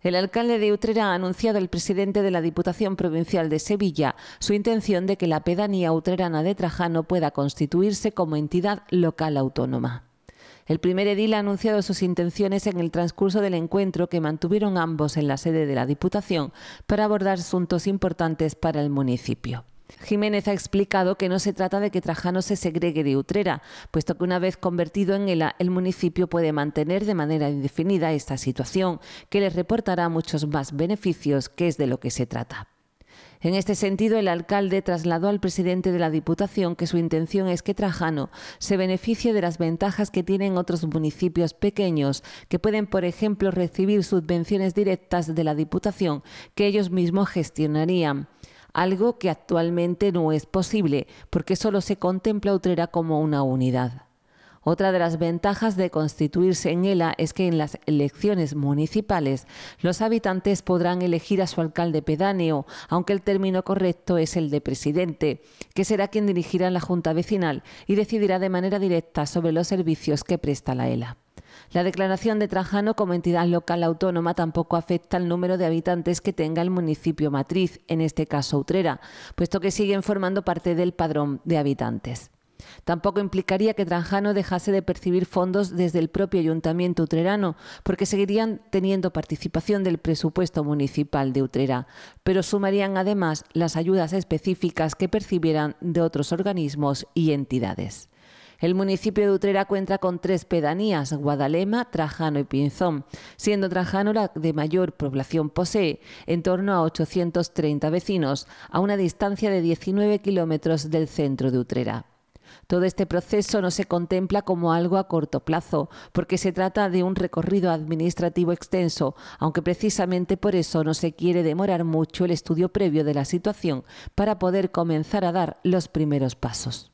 El alcalde de Utrera ha anunciado al presidente de la Diputación Provincial de Sevilla su intención de que la pedanía utrerana de Trajano pueda constituirse como entidad local autónoma. El primer edil ha anunciado sus intenciones en el transcurso del encuentro que mantuvieron ambos en la sede de la Diputación para abordar asuntos importantes para el municipio. Jiménez ha explicado que no se trata de que Trajano se segregue de Utrera, puesto que una vez convertido en ELA, el municipio puede mantener de manera indefinida esta situación, que les reportará muchos más beneficios, que es de lo que se trata. En este sentido, el alcalde trasladó al presidente de la Diputación que su intención es que Trajano se beneficie de las ventajas que tienen otros municipios pequeños, que pueden, por ejemplo, recibir subvenciones directas de la Diputación que ellos mismos gestionarían algo que actualmente no es posible porque solo se contempla Utrera como una unidad. Otra de las ventajas de constituirse en ELA es que en las elecciones municipales los habitantes podrán elegir a su alcalde pedáneo, aunque el término correcto es el de presidente, que será quien dirigirá la junta vecinal y decidirá de manera directa sobre los servicios que presta la ELA. La declaración de Trajano como entidad local autónoma tampoco afecta al número de habitantes que tenga el municipio matriz, en este caso Utrera, puesto que siguen formando parte del padrón de habitantes. Tampoco implicaría que Tranjano dejase de percibir fondos desde el propio ayuntamiento utrerano, porque seguirían teniendo participación del presupuesto municipal de Utrera, pero sumarían además las ayudas específicas que percibieran de otros organismos y entidades. El municipio de Utrera cuenta con tres pedanías, Guadalema, Trajano y Pinzón, siendo Trajano la de mayor población posee, en torno a 830 vecinos, a una distancia de 19 kilómetros del centro de Utrera. Todo este proceso no se contempla como algo a corto plazo, porque se trata de un recorrido administrativo extenso, aunque precisamente por eso no se quiere demorar mucho el estudio previo de la situación para poder comenzar a dar los primeros pasos.